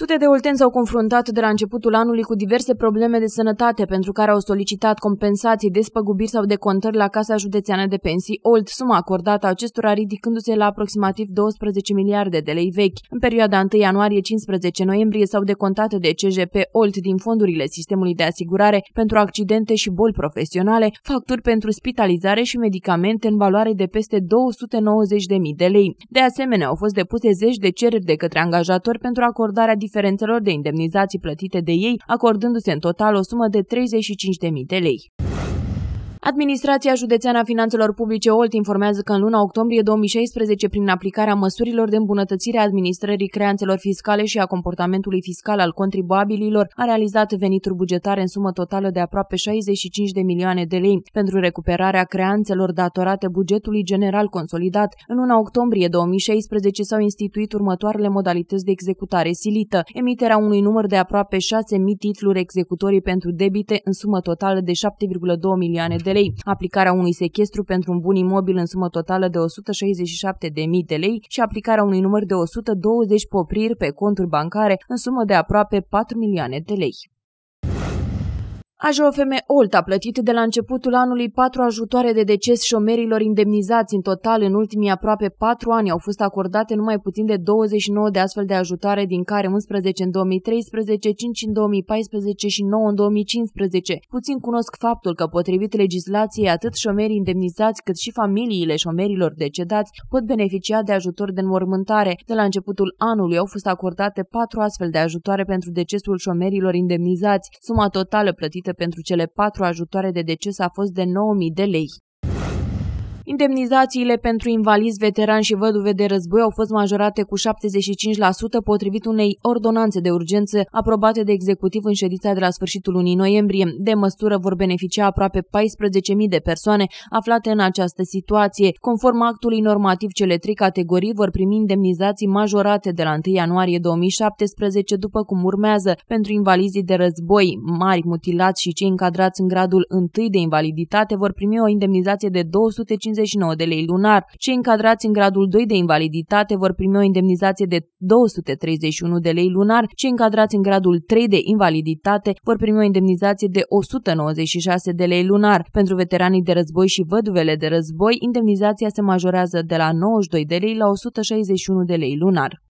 Sute de olteni s-au confruntat de la începutul anului cu diverse probleme de sănătate pentru care au solicitat compensații, despăgubiri sau decontări la Casa Județeană de Pensii Olt, suma acordată acestora ridicându-se la aproximativ 12 miliarde de lei vechi. În perioada 1 ianuarie-15 noiembrie s-au decontat de CJP Olt din fondurile sistemului de asigurare pentru accidente și boli profesionale, facturi pentru spitalizare și medicamente în valoare de peste 290.000 de lei. De asemenea, au fost depuse zeci de cereri de către angajatori pentru acordarea diferențelor de indemnizații plătite de ei, acordându-se în total o sumă de 35.000 de lei. Administrația Județeană a Finanțelor Publice Olt informează că în luna octombrie 2016, prin aplicarea măsurilor de îmbunătățire a administrării creanțelor fiscale și a comportamentului fiscal al contribuabililor, a realizat venituri bugetare în sumă totală de aproape 65 de milioane de lei pentru recuperarea creanțelor datorate bugetului general consolidat. În luna octombrie 2016 s-au instituit următoarele modalități de executare silită, emiterea unui număr de aproape 6.000 titluri executorii pentru debite în sumă totală de 7,2 milioane de de lei, aplicarea unui sechestru pentru un bun imobil în sumă totală de 167.000 de lei și aplicarea unui număr de 120 popriri pe conturi bancare în sumă de aproape 4 milioane de lei. AJOFM Olt a plătit de la începutul anului patru ajutoare de deces șomerilor indemnizați. În total, în ultimii aproape patru ani au fost acordate numai puțin de 29 de astfel de ajutoare, din care 11 în 2013, 5 în 2014 și 9 în 2015. Puțin cunosc faptul că, potrivit legislației, atât șomerii indemnizați cât și familiile șomerilor decedați pot beneficia de ajutor de înmormântare. De la începutul anului au fost acordate patru astfel de ajutoare pentru decesul șomerilor indemnizați. Suma totală plătită pentru cele patru ajutoare de deces a fost de 9.000 de lei. Indemnizațiile pentru invalizi, veterani și văduve de război au fost majorate cu 75% potrivit unei ordonanțe de urgență aprobate de executiv în ședința de la sfârșitul lunii noiembrie. De măsură vor beneficia aproape 14.000 de persoane aflate în această situație. Conform actului normativ, cele trei categorii vor primi indemnizații majorate de la 1 ianuarie 2017, după cum urmează, pentru invalizii de război mari, mutilați și cei încadrați în gradul 1 de invaliditate vor primi o indemnizație de 250 59 de lei lunar. Cei încadrați în gradul 2 de invaliditate vor primi o indemnizație de 231 de lei lunar, cei încadrați în gradul 3 de invaliditate vor primi o indemnizație de 196 de lei lunar. Pentru veteranii de război și văduvele de război, indemnizația se majorează de la 92 de lei la 161 de lei lunar.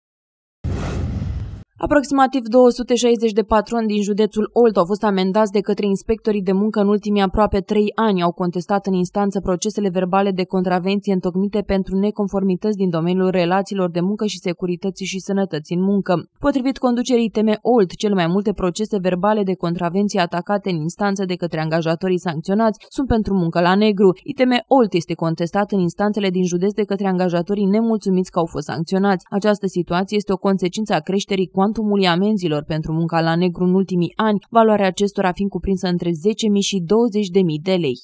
Aproximativ 260 de patroni din județul Olt au fost amendați de către inspectorii de muncă în ultimii aproape trei ani. Au contestat în instanță procesele verbale de contravenție întocmite pentru neconformități din domeniul relațiilor de muncă și securității și sănătății în muncă. Potrivit conducerii teme Olt, cel mai multe procese verbale de contravenție atacate în instanță de către angajatorii sancționați sunt pentru muncă la negru. ITM Olt este contestat în instanțele din județ de către angajatorii nemulțumiți că au fost sancționați. Această situație este o consecință a creșterii cuantumului amenzilor pentru munca la negru în ultimii ani, valoarea acestora fiind cuprinsă între 10.000 și 20.000 de lei.